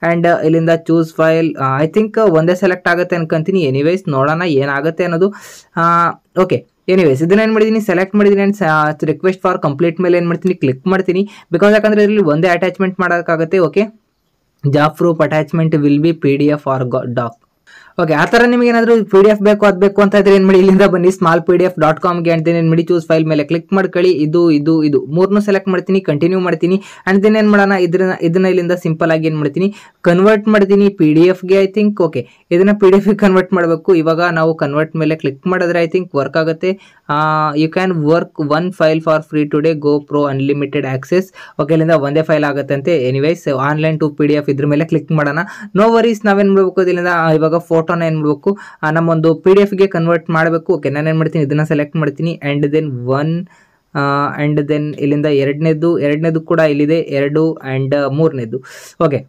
ಆ್ಯಂಡ್ ಇಲ್ಲಿಂದ choose file I think uh, ಒಂದೇ ಸೆಲೆಕ್ಟ್ ಆಗುತ್ತೆ ಅನ್ಕೊಂತೀನಿ ಎನಿವೇಸ್ ನೋಡೋಣ ಏನಾಗುತ್ತೆ ಅನ್ನೋದು ಓಕೆ ಎನಿವೇಸ್ ಇದನ್ನ ಏನು ಮಾಡಿದ್ದೀನಿ ಸೆಲೆಕ್ಟ್ ಮಾಡಿದ್ದೀನಿ ಆ್ಯಂಡ್ ರಿಕ್ವೆಸ್ಟ್ ಫಾರ್ ಕಂಪ್ಲೀಟ್ ಮೇಲೆ ಏನು ಮಾಡ್ತೀನಿ ಕ್ಲಿಕ್ ಮಾಡ್ತೀನಿ ಬಿಕಾಸ್ ಯಾಕಂದರೆ ಇದರಲ್ಲಿ ಒಂದೇ ಅಟ್ಯಾಚ್ಮೆಂಟ್ ಮಾಡೋಕ್ಕಾಗುತ್ತೆ okay job proof attachment will be P D F or doc okay ಆ ಥರ ನಿಮಗೆ ಏನಾದರೂ ಪಿ ಡಿ ಎಫ್ ಬೇಕು ಅದು ಬೇಕು ಅಂತ ಇದ್ರೆ ಏನು ಮಾಡಿ ಇಲ್ಲಿಂದ ಬನ್ನಿ small P D F dot ಕಾಮ್ಗೆ ಅಂತ ಏನು ಮಾಡಿ ಚೂಸ್ ಫೈಲ್ ಮೇಲೆ ಕ್ಲಿಕ್ ಮಾಡ್ಕೊಳ್ಳಿ ಇದು ಇದು ಇದು ಮೂರನ್ನು ಸೆಲೆಕ್ಟ್ ಮಾಡ್ತೀನಿ ಕಂಟಿನ್ಯೂ ಮಾಡ್ತೀನಿ ಆ್ಯಂಡ್ ದೆನ್ ಏನು ಮಾಡೋಣ ಇದನ್ನ ಇದನ್ನ ಇಲ್ಲಿಂದ ಸಿಂಪಲ್ ಆಗಿ ಏನು ಮಾಡ್ತೀನಿ ಕನ್ವರ್ಟ್ ಮಾಡ್ತೀನಿ ಪಿ ಡಿ ಎಫ್ಗೆ ಐ ಥಿಂಕ್ ಓಕೆ ಇದನ್ನು ಪಿ ಡಿ ಎಫ್ಗೆ ಕನ್ವರ್ಟ್ ಮಾಡಬೇಕು ಇವಾಗ ನಾವು ಕನ್ವರ್ಟ್ ಮೇಲೆ ಕ್ಲಿಕ್ ಮಾಡಿದ್ರೆ ಐ ಥಿಂಕ್ ವರ್ಕ್ ಆಗುತ್ತೆ you can work one file for free today go pro unlimited access okay ಇಲ್ಲಿಂದ ಒಂದೇ ಫೈಲ್ ಆಗುತ್ತಂತೆ anyways online to P D F ಇದ್ರ ಮೇಲೆ ಕ್ಲಿಕ್ ಮಾಡೋಣ ನೋ ವರೀಸ್ ನಾವೇನು ಮಾಡಬೇಕು ಇಲ್ಲಿಂದ ಇವಾಗ ಫೋಟೋ ಫೋಟೋನ ಏನು ಮಾಡಬೇಕು ನಮ್ಮೊಂದು ಪಿ ಡಿ ಗೆ ಕನ್ವರ್ಟ್ ಮಾಡಬೇಕು ಓಕೆ ನಾನು ಏನು ಮಾಡ್ತೀನಿ ಇದನ್ನ ಸೆಲೆಕ್ಟ್ ಮಾಡ್ತೀನಿ and then one and then ಇಲ್ಲಿಂದ ಎರಡನೇದು ಎರಡನೇದು ಕೂಡ ಇಲ್ಲಿದೆ ಎರಡು ಅಂಡ್ ಮೂರನೇದು ಓಕೆ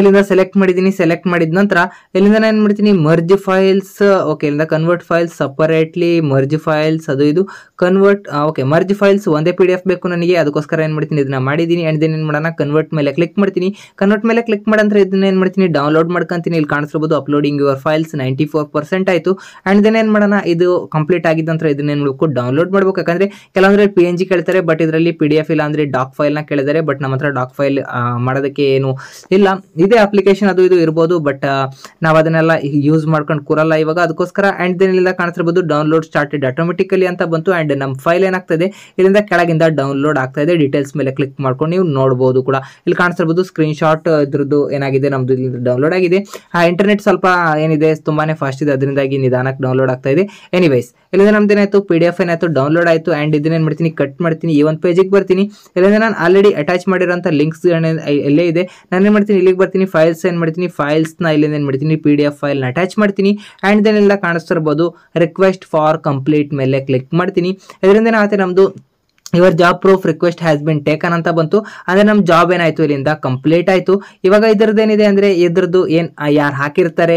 ಇಲ್ಲಿಂದ ಸೆಲೆಕ್ಟ್ ಮಾಡಿದ್ದೀನಿ ಸೆಲೆಕ್ಟ್ ಮಾಡಿದ ನಂತರ ಇಲ್ಲಿಂದ ನಾನು ಏನು ಮಾಡ್ತೀನಿ ಮರ್ಜ್ ಫೈಲ್ಸ್ ಓಕೆ ಇಲ್ಲಿಂದ convert files separately merge files ಅದು ಇದು ಕನ್ವರ್ಟ್ ಓಕೆ ಮರ್ಜ್ ಫೈಲ್ಸ್ ಒಂದೇ ಪಿ ಡಿ ಎಫ್ ಬೇಕು ನನಗೆ ಅದಕ್ಕೋಸ್ಕರ ಏನು ಮಾಡ್ತೀನಿ ಇದನ್ನ ಮಾಡಿದ್ದೀನಿ ಆ್ಯಂಡ್ ದೆನ್ ಏನು ಮಾಡೋಣ ಕನ್ವರ್ಟ್ ಮೇಲೆ ಕ್ಲಿಕ್ ಮಾಡ್ತೀನಿ ಕನ್ವರ್ಟ್ ಮೇಲೆ ಕ್ಲಿಕ್ ಮಾಡಂತರ ಇದನ್ನ ಏನ್ ಮಾಡ್ತೀನಿ ಡೌನ್ಲೋಡ್ ಮಾಡ್ಕೊಂತೀನಿ ಇಲ್ಲಿ ಕಾಣಿಸ್ಬೋದು uploading your files ninety four percent ಆಯಿತು ಆ್ಯಂಡ್ ದೆನ್ ಏನು ಮಾಡೋಣ ಇದು ಕಂಪ್ಲೀಟ್ ಆಗಿದ್ದ ನಂತರ ಇದನ್ನ ಏನು ಮಾಡಬೇಕು ಡೌನ್ಲೋಡ್ ಮಾಡಬೇಕು ಯಾಕಂದ್ರೆ ಕೆಲವೊಂದ್ರೆ ಪಿ ಎನ್ ಜಿ ಕೇಳ್ತಾರೆ ಬಟ್ ಇದರಲ್ಲಿ ಪಿ ಡಿ ಎಫ್ ಇಲ್ಲ ಅಂದ್ರೆ ಡಾಕ್ ಫೈಲ್ನ ಕೇಳಿದರೆ ಬಟ್ ನಮ್ಮ ಹತ್ರ ಡಾಕ್ ಫೈಲ್ ಮಾಡೋದಕ್ಕೆ ಏನು ಇಲ್ಲ ಇದೇ ಅಪ್ಲಿಕೇಶನ್ ಅದು ಇದು ಇರಬಹುದು ಬಟ್ ನಾವು ಅದನ್ನೆಲ್ಲ ಯೂಸ್ ಮಾಡ್ಕೊಂಡು ಕೂರಲ್ಲ ಇವಾಗ ಅದಕ್ಕೋಸ್ಕರ ಆ್ಯಂಡ್ ದೆನ್ ಕಾಣಿಸಿರ್ಬೋದು ಡೌನ್ಲೋಡ್ ಸ್ಟಾರ್ಟೆಡ್ ಆಟೋಮೆಟಿಕಲಿ ಅಂತ ಬಂತು ಆ್ಯಂಡ್ ನಮ್ಮ ಫೈಲ್ ಏನಾಗ್ತದೆ ಇಲ್ಲಿಂದ ಕೆಳಗಿಂದ ಡೌನ್ಲೋಡ್ ಆಗ್ತಾ ಇದೆ ಡೀಟೇಲ್ಸ್ ಮೇಲೆ ಕ್ಲಿಕ್ ಮಾಡ್ಕೊಂಡು ನೀವು ನೋಡ್ಬೋದು ಕೂಡ ಇಲ್ಲಿ ಕಾಣಿಸಿರ್ಬೋದು ಸ್ಕ್ರೀನ್ ಶಾಟ್ ಇದ್ರದ್ದು ಏನಾಗಿದೆ ನಮ್ದು ಇಲ್ಲಿ ಡೌನ್ಲೋಡ್ ಆಗಿದೆ ಆ ಇಂಟರ್ನೆಟ್ ಸ್ವಲ್ಪ ಏನಿದೆ ತುಂಬಾನೇ ಫಾಸ್ಟ್ ಇದೆ ಅದರಿಂದಾಗಿ ನಿಧಾನಕ್ಕೆ ಡೌನ್ಲೋಡ್ ಆಗ್ತಾ ಇದೆ ಎನಿವೈಸ್ ಇಲ್ಲಿಂದ ನಮ್ದು ಏನಾಯ್ತು ಪಿ ಡಿ ಎಫ್ ಏನಾಯ್ತು ಡೌನ್ಲೋಡ್ ಆಯಿತು ಆ್ಯಂಡ್ ಏನು ಮಾಡ್ತೀನಿ ಕಟ್ ಮಾಡ್ತೀನಿ ಈ ಒಂದು ಪೇಜಿಗೆ ಬರ್ತೀನಿ ಇಲ್ಲಿಂದ ನಾನು ಆಲ್ರೆಡಿ ಅಟ್ಯಾಚ್ ಮಾಡಿರೋಂಥ ಲಿಂಕ್ಸ್ ಎಲ್ಲೇ ಇದೆ ನಾನು ಏನು ಮಾಡ್ತೀನಿ ಇಲ್ಲಿಗೆ ಬರ್ತೀನಿ ಫೈಲ್ಸ್ ಏನ್ ಮಾಡ್ತೀನಿ ಫೈಲ್ಸ್ನ ಇಲ್ಲಿಂದ ಏನ್ ಮಾಡ್ತೀನಿ ಪಿ ಡಿ ಎಫ್ ಫೈಲ್ನ ಅಟ್ಯಾಚ್ ಮಾಡ್ತೀನಿ ಆ್ಯಂಡ್ ದೆನ್ ಎಲ್ಲ ಇರ್ಬೋದು ರಿಕ್ವೆಸ್ಟ್ ಫಾರ್ ಕಂಪ್ಲೀಟ್ ಮೇಲೆ ಕ್ಲಿಕ್ ಮಾಡ್ತೀನಿ ಇದರಿಂದ ಏನಾಗುತ್ತೆ ನಮ್ದು ಇವರ್ job proof request has been taken ಅಂತ ಬಂತು ಅಂದ್ರೆ ನಮ್ಮ ಜಾಬ್ ಏನಾಯಿತು ಇಲ್ಲಿಂದ ಕಂಪ್ಲೀಟ್ ಆಯಿತು ಇವಾಗ ಏನಿದೆ ಅಂದ್ರೆ ಇದ್ರದ್ದು ಏನು ಯಾರು ಹಾಕಿರ್ತಾರೆ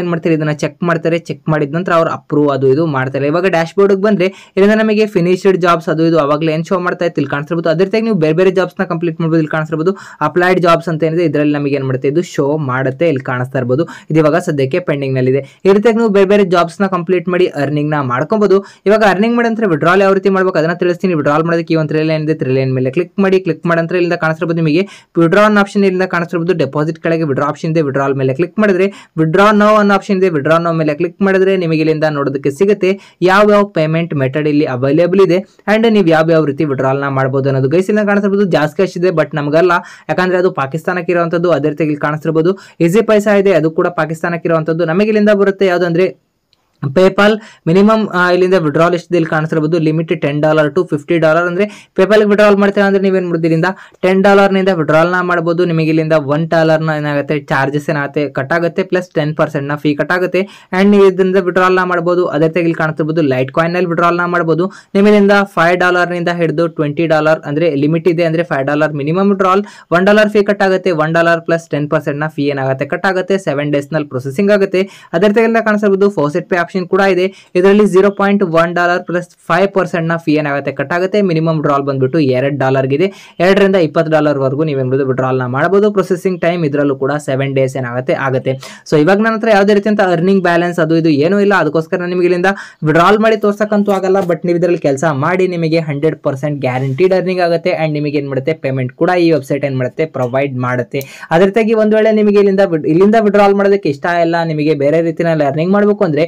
ಏನ್ ಮಾಡ್ತಾರೆ ಇದನ್ನ ಚೆಕ್ ಮಾಡ್ತಾರೆ ಚೆಕ್ ಮಾಡಿದ ನಂತರ ಅವ್ರು ಅಪ್ರೂವ್ ಅದು ಇದು ಮಾಡ್ತಾರೆ ಇವಾಗ ಡ್ಯಾಶ್ ಬೋರ್ಡ್ಗೆ ಬಂದ್ರೆ ಇಲ್ಲಿಂದ ನಮಗೆ ಫಿನಿಶ್ಡ್ ಜಾಬ್ಸ್ ಅದು ಇದು ಅವಾಗಲೇ ಏನು ಶೋ ಮಾಡ್ತಾ ಇತ್ತು ಇಲ್ಲಿ ಕಾಣಿಸಿರ್ಬೋದು ಅದೇ ರೀತಿಯಾಗಿ ನೀವು ಬೇರೆ ಬೇರೆ ಜಾಬ್ಸ್ನ ಕಂಪ್ಲೀಟ್ ಮಾಡ್ಬೋದು ಇಲ್ಲಿ ಕಾಣಿಸಿರ್ಬೋದು ಅಪ್ಲೈಡ್ ಜಾಬ್ಸ್ ಅಂತ ಏನಿದೆ ಇದರಲ್ಲಿ ನಮಗೆ ಏನ್ ಮಾಡುತ್ತೆ ಇದು ಶೋ ಮಾಡುತ್ತೆ ಇಲ್ಲಿ ಕಾಣಿಸ್ತಾ ಇರ್ಬೋದು ಇದು ಇವಾಗ ಸದ್ಯಕ್ಕೆ ಪೆಂಡಿಂಗ್ ನಲ್ಲಿ ಈ ರೀತಿಯಾಗಿ ನೀವು ಬೇರೆ ಬೇರೆ ಜಾಬ್ಸ್ನ ಕಂಪ್ಲೀಟ್ ಮಾಡಿ ಅರ್ನಿಂಗ್ ನ ಮಾಡ್ಕೊಬೋದು ಇವಾಗ ಅರ್ನಿಂಗ್ ಮಾಡಿ ಅಂತ ವಿಡ್ರಾಲ್ ಯಾವ ರೀತಿ ಮಾಡ್ಬೇಕು ಅದನ್ನ ತಿಳಿಸ್ತೀನಿ ವಿಡ್ರಾಲ್ ಮಾಡೋದಕ್ಕೆ ಈ ಒಂದು ತ್ರೀ ಲೈನ್ ಇದೆ ತ್ರೀ ಲೈನ್ ಮೇಲೆ ಕ್ಲಿಕ್ ಮಾಡಿ ಕ್ಲಿಕ್ ಮಾಡಿದ್ರೆ ಇಲ್ಲಿಂದ ಕಾಣಿಸ್ತಿರ್ಬೋದು ನಿಮಗೆ ವಿಡ್ರಾ ಅನ್ನೋ ಆಪ್ಷನ್ ಇಲ್ಲಿಂದ ಕಾಣಿಸ್ತಿರ್ಬೋದು ಡೆಪಾಸಿಟ್ ಕೆಳಗೆ ವಿಡ್ರಾ ಆಪ್ಷನ್ ಇದೆ ವಿಡ್ರಾಲ್ ಮೇಲೆ ಕ್ಲಿಕ್ ಮಾಡಿದ್ರೆ ವಿಡ್ರಾ ನೋ ಅನ್ನೋ ಆಪ್ಷನ್ ಇದೆ ವಿಡ್ರಾ ನೋ ಮೇಲೆ ಕ್ಲಿಕ್ ಮಾಡಿದ್ರೆ ನಿಮಗೆ ಇಲ್ಲಿಂದ ನೋಡೋದಕ್ಕೆ ಸಿಗುತ್ತೆ ಯಾವ ಯಾವ ಪೇಮೆಂಟ್ ಮೆಥಡ್ ಇಲ್ಲಿ ಅವೈಲೇಬಲ್ ಇದೆ ಅಂಡ್ ನೀವು ಯಾವ ಯಾವ ರೀತಿ ವಿಡ್ರಾಲ್ ನ ಮಾಡಬಹುದು ಅನ್ನೋದು ಗೈಸಿಂದ ಕಾಣಿಸ್ಬೋದು ಜಾಸ್ತಿ ಕ್ಯಾಶ್ ಇದೆ ಬಟ್ ನಮಗಲ್ಲ ಯಾಕಂದ್ರೆ ಅದು ಪಾಕಿಸ್ತಾನಕ್ಕೆ ಇರುವಂತದ್ದು ಅದೇ ರೀತಿ ಇಲ್ಲಿ ಈಸಿ ಪೈಸಾ ಇದೆ ಅದು ಕೂಡ ಪಾಕಿಸ್ತಾನಕ್ಕೆ ಇರುವಂತದ್ದು ನಮಗೆ ಇಲ್ಲಿಂದ ಬರುತ್ತೆ ಯಾವುದಂದ್ರೆ ಪೇಪಾಲ್ ಮಿನಿಮಮ್ ಇಲ್ಲಿಂದ ವಿಡ್ರಾಲ್ ಇಲ್ಲಿ ಕಾಣಿಸಿರಬಹುದು limit ten dollar to fifty dollar ಅಂದರೆ ಪೇಪಾಲ್ ವಿಡ್ರಾಲ್ ಮಾಡ್ತೀರಾ ಅಂದ್ರೆ ನೀವೇನ್ ಮಾಡಿದ್ರಿಂದ ಟೆನ್ ಡಾಲರ್ನಿಂದ ನಿಂದ ಮಾಡ್ಬೋದು ನ ನಿಮಗೆ ಇಲ್ಲಿಂದ ಒನ್ ಡಾಲರ್ನ ಏನಾಗುತ್ತೆ ಚಾರ್ಜಸ್ ಏನಾಗುತ್ತೆ ಕಟ್ ಆಗುತ್ತೆ ಪ್ಲಸ್ ಟೆನ್ ಪರ್ಸೆಂಟ್ನ ಫೀ ಕಟ್ ಆಗುತ್ತೆ ಅಂಡ್ ನೀವು ಇದರಿಂದ ವಿಡ್ರಾಲ್ ನ ಮಾಡಬಹುದು ಅದೇ ತೆಗೆ ಇಲ್ಲಿ ಲೈಟ್ ಕಾಯಿನ್ ನಲ್ಲಿ ವಿಡ್ರಾಲ್ ನ ಮಾಡಬಹುದು ನಿಮ್ಮಿಂದ ಫೈವ್ ಡಾಲರ್ ಹಿಡಿದು ಟ್ವೆಂಟಿ ಡಾಲರ್ ಅಂದರೆ ಲಿಮಿಟ್ ಇದೆ ಅಂದರೆ five dollar minimum withdrawal one dollar fee cut ಆಗುತ್ತೆ one dollar plus ten percent ನ ಫೀ ಏನಾಗುತ್ತೆ ಕಟ್ ಆಗುತ್ತೆ ಸೆವೆನ್ ಡೇಸ್ನಲ್ಲಿ ಪ್ರೊಸೆಸಿಂಗ್ ಆಗುತ್ತೆ ಅದರ ರೀತಿ ಕಾಣಿಸಿರ್ಬೋದು ಫೋಸೆಟ್ ಪೇ ಆಪ್ಷನ್ ಆಪ್ಷನ್ ಕೂಡ ಇದೆ ಇದರಲ್ಲಿ zero point one dollar plus five percent ನ ಫೀ ಏನಾಗುತ್ತೆ ಕಟ್ ಆಗುತ್ತೆ ಮಿನಿಮಮ್ ಡ್ರಾಲ್ ಬಂದ್ಬಿಟ್ಟು ಎರಡು ಡಾಲರ್ ಇದೆ ಎರಡರಿಂದ ಇಪ್ಪತ್ತು ಡಾಲರ್ ವರೆಗೂ ನೀವೇನು ಡ್ರಾಲ್ ನ ಮಾಡಬಹುದು ಪ್ರೊಸೆಸಿಂಗ್ ಟೈಮ್ ಇದರಲ್ಲೂ ಕೂಡ ಸೆವೆನ್ ಡೇಸ್ ಏನಾಗುತ್ತೆ ಆಗುತ್ತೆ ಸೊ ಇವಾಗ ನನ್ನ ಹತ್ರ ಯಾವುದೇ ರೀತಿಯಂತ ಅರ್ನಿಂಗ್ ಬ್ಯಾಲೆನ್ಸ್ ಅದು ಇದು ಏನೂ ಇಲ್ಲ ಅದಕ್ಕೋಸ್ಕರ ನಿಮಗೆ ಇಲ್ಲಿಂದ ವಿಡ್ರಾಲ್ ಮಾಡಿ ತೋರ್ಸಕ್ಕಂತೂ ಆಗಲ್ಲ ಬಟ್ ನೀವು ಇದರಲ್ಲಿ ಕೆಲಸ ಮಾಡಿ ನಿಮಗೆ ಹಂಡ್ರೆಡ್ ಪರ್ಸೆಂಟ್ ಗ್ಯಾರಂಟಿಡ್ ಅರ್ನಿಂಗ್ ಆಗುತ್ತೆ ಅಂಡ್ ನಿಮಗೆ ಏನು ಮಾಡುತ್ತೆ ಪೇಮೆಂಟ್ ಕೂಡ ಈ ವೆಬ್ಸೈಟ್ ಏನು ಮಾಡುತ್ತೆ ಪ್ರೊವೈಡ್ ಮಾಡುತ್ತೆ ಅದೇ ರೀತಿಯಾಗಿ ಒಂದು ವೇಳೆ ನಿಮಗೆ ಇಲ್ಲಿಂದ ಇಲ್ಲಿಂದ ವಿಡ್ರಾಲ್ ಮಾಡೋದಕ್ಕೆ ಇಷ್ಟ ಇಲ್ಲ ನಿಮಗೆ ಬೇರೆ ರೀತಿಯಲ್ಲಿ ಅರ್ನಿಂಗ್ ಮಾಡಬೇಕು ಅಂದ್ರೆ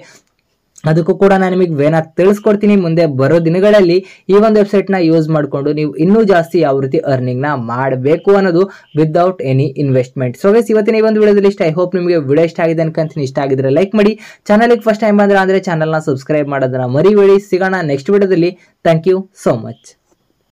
ಅದಕ್ಕೂ ಕೂಡ ನಾನು ನಿಮಗೆ ವೇನ ತಿಳಿಸ್ಕೊಡ್ತೀನಿ ಮುಂದೆ ಬರೋ ದಿನಗಳಲ್ಲಿ ಈ ಒಂದು ವೆಬ್ಸೈಟ್ನ ಯೂಸ್ ಮಾಡಿಕೊಂಡು ನೀವು ಇನ್ನೂ ಜಾಸ್ತಿ ಯಾವ ರೀತಿ ಅರ್ನಿಂಗ್ನ ಮಾಡಬೇಕು ಅನ್ನೋದು without any investment so guys ಇವತ್ತಿನ ಈ ಒಂದು ವಿಡಿಯೋದಲ್ಲಿ ಇಷ್ಟ ಐ ಹೋಪ್ ನಿಮಗೆ ವಿಡಿಯೋ ಇಷ್ಟ ಆಗಿದೆ ಅನ್ಕಂತೀನಿ ಇಷ್ಟ ಆಗಿದ್ರೆ ಲೈಕ್ ಮಾಡಿ ಚಾನಲ್ಗೆ ಫಸ್ಟ್ ಟೈಮ್ ಬಂದ್ರೆ ಅಂದರೆ ಚಾನಲ್ನ ಸಬ್ಸ್ಕ್ರೈಬ್ ಮಾಡೋದನ್ನ ಮರಿಬೇಡಿ ಸಿಗೋಣ ನೆಕ್ಸ್ಟ್ ವಿಡಿಯೋದಲ್ಲಿ ಥ್ಯಾಂಕ್ ಯು ಸೋ ಮಚ್